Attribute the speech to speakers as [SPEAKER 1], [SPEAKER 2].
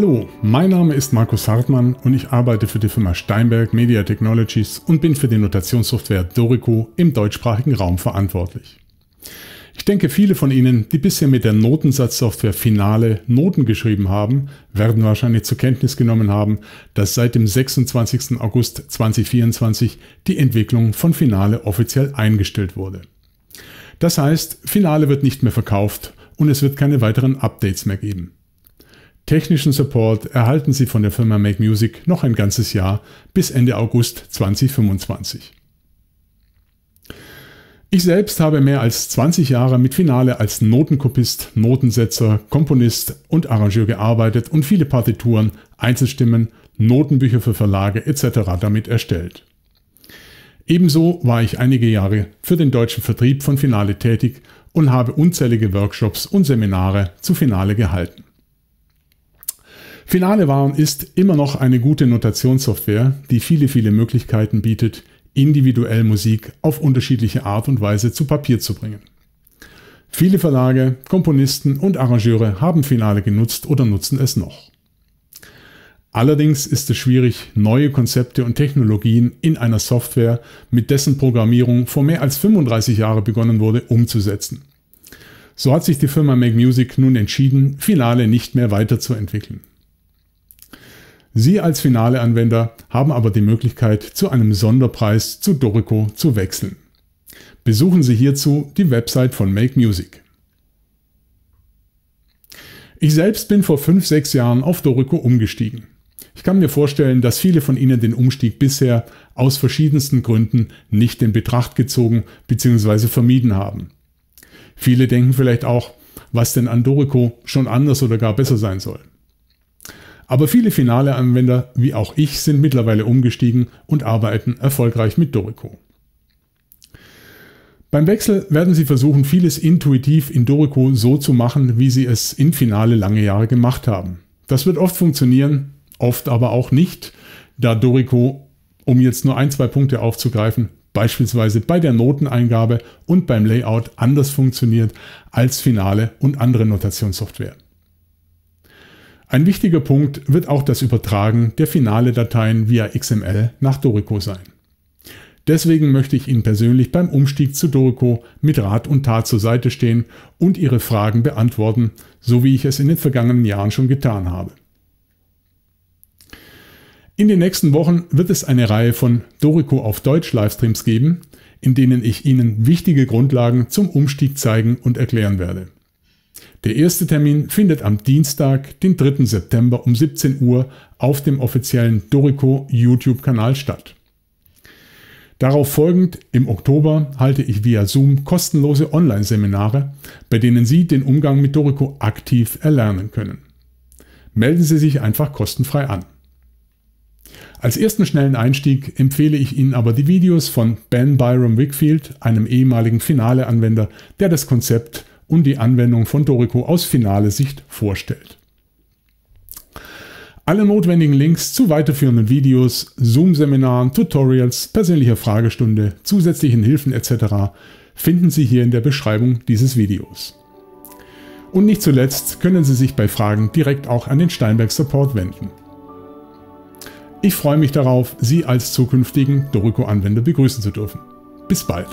[SPEAKER 1] Hallo, mein Name ist Markus Hartmann und ich arbeite für die Firma Steinberg Media Technologies und bin für die Notationssoftware Dorico im deutschsprachigen Raum verantwortlich. Ich denke, viele von Ihnen, die bisher mit der Notensatzsoftware Finale Noten geschrieben haben, werden wahrscheinlich zur Kenntnis genommen haben, dass seit dem 26. August 2024 die Entwicklung von Finale offiziell eingestellt wurde. Das heißt, Finale wird nicht mehr verkauft und es wird keine weiteren Updates mehr geben. Technischen Support erhalten Sie von der Firma Make Music noch ein ganzes Jahr bis Ende August 2025. Ich selbst habe mehr als 20 Jahre mit Finale als Notenkopist, Notensetzer, Komponist und Arrangeur gearbeitet und viele Partituren, Einzelstimmen, Notenbücher für Verlage etc. damit erstellt. Ebenso war ich einige Jahre für den deutschen Vertrieb von Finale tätig und habe unzählige Workshops und Seminare zu Finale gehalten. Finale Waren ist immer noch eine gute Notationssoftware, die viele, viele Möglichkeiten bietet, individuell Musik auf unterschiedliche Art und Weise zu Papier zu bringen. Viele Verlage, Komponisten und Arrangeure haben Finale genutzt oder nutzen es noch. Allerdings ist es schwierig, neue Konzepte und Technologien in einer Software, mit dessen Programmierung vor mehr als 35 Jahren begonnen wurde, umzusetzen. So hat sich die Firma Make Music nun entschieden, Finale nicht mehr weiterzuentwickeln. Sie als finale Anwender haben aber die Möglichkeit, zu einem Sonderpreis zu Dorico zu wechseln. Besuchen Sie hierzu die Website von Make Music. Ich selbst bin vor 5, 6 Jahren auf Dorico umgestiegen. Ich kann mir vorstellen, dass viele von Ihnen den Umstieg bisher aus verschiedensten Gründen nicht in Betracht gezogen bzw. vermieden haben. Viele denken vielleicht auch, was denn an Dorico schon anders oder gar besser sein soll. Aber viele Finale-Anwender, wie auch ich, sind mittlerweile umgestiegen und arbeiten erfolgreich mit Dorico. Beim Wechsel werden Sie versuchen, vieles intuitiv in Dorico so zu machen, wie Sie es in Finale lange Jahre gemacht haben. Das wird oft funktionieren, oft aber auch nicht, da Dorico, um jetzt nur ein, zwei Punkte aufzugreifen, beispielsweise bei der Noteneingabe und beim Layout anders funktioniert als Finale und andere Notationssoftware. Ein wichtiger Punkt wird auch das Übertragen der finale Dateien via XML nach Dorico sein. Deswegen möchte ich Ihnen persönlich beim Umstieg zu Dorico mit Rat und Tat zur Seite stehen und Ihre Fragen beantworten, so wie ich es in den vergangenen Jahren schon getan habe. In den nächsten Wochen wird es eine Reihe von Dorico auf Deutsch Livestreams geben, in denen ich Ihnen wichtige Grundlagen zum Umstieg zeigen und erklären werde. Der erste Termin findet am Dienstag, den 3. September um 17 Uhr auf dem offiziellen Dorico YouTube-Kanal statt. Darauf folgend, im Oktober, halte ich via Zoom kostenlose Online-Seminare, bei denen Sie den Umgang mit Dorico aktiv erlernen können. Melden Sie sich einfach kostenfrei an. Als ersten schnellen Einstieg empfehle ich Ihnen aber die Videos von Ben Byron Wickfield, einem ehemaligen Finale-Anwender, der das Konzept und die Anwendung von Dorico aus finale Sicht vorstellt. Alle notwendigen Links zu weiterführenden Videos, Zoom-Seminaren, Tutorials, persönlicher Fragestunde, zusätzlichen Hilfen etc. finden Sie hier in der Beschreibung dieses Videos. Und nicht zuletzt können Sie sich bei Fragen direkt auch an den Steinberg Support wenden. Ich freue mich darauf, Sie als zukünftigen Dorico-Anwender begrüßen zu dürfen. Bis bald!